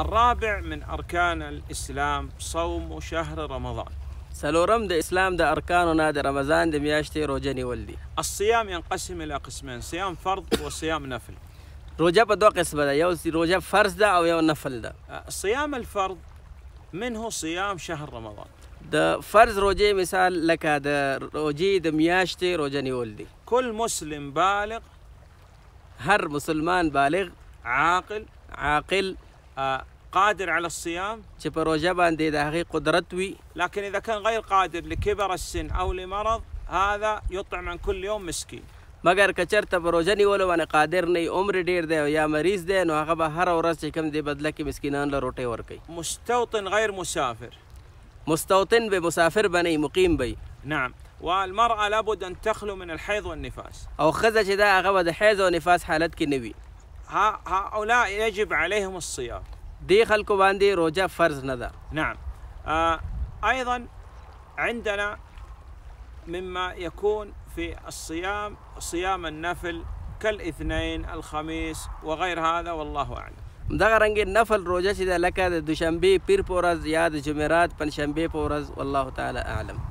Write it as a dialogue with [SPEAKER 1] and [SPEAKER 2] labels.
[SPEAKER 1] الرابع من أركان الإسلام صوم شهر رمضان
[SPEAKER 2] سلو ده إسلام ده أركانه نادي رمضان ده مياشتي روجني ولي
[SPEAKER 1] الصيام ينقسم إلى قسمين صيام فرض وصيام نفل
[SPEAKER 2] روجة بدو قسم ده يو روجة فرض ده أو يو نفل ده آه،
[SPEAKER 1] صيام الفرض منه صيام شهر رمضان
[SPEAKER 2] ده فرض روجي مثال لك ده روجي ده مياشتي روجني ولدي كل مسلم بالغ هر مسلمان بالغ عاقل عاقل
[SPEAKER 1] قادر على الصيام لكن إذا كان غير قادر لكبر السن أو لمرض هذا يطعم عن كل يوم مسكين
[SPEAKER 2] مگر که چېرته په روژه نیولو قادر نه عمر ډیر دی یا مریض دی نو هغه به هر ورځ کم دی بدله کې مسکینان له روټۍ ورکوي مستوطن غیر مسافر مستوطن به مسافر بنی مقیم بی نعم
[SPEAKER 1] والمرأة لابد أن تخلو من الحيض والنفاس
[SPEAKER 2] أو خزة دا أغوى حيض ونفاس حالتك نبي
[SPEAKER 1] هؤلاء يجب عليهم الصيام دي خلقوا باندي روجا فرض ندا نعم آه أيضا عندنا مما يكون في الصيام صيام النفل كالاثنين الخميس وغير هذا والله أعلم
[SPEAKER 2] ده رنجي النفل روزه چې لك دشنبي بير بورز ياد پورز بنشنبي بورز والله تعالى اعلم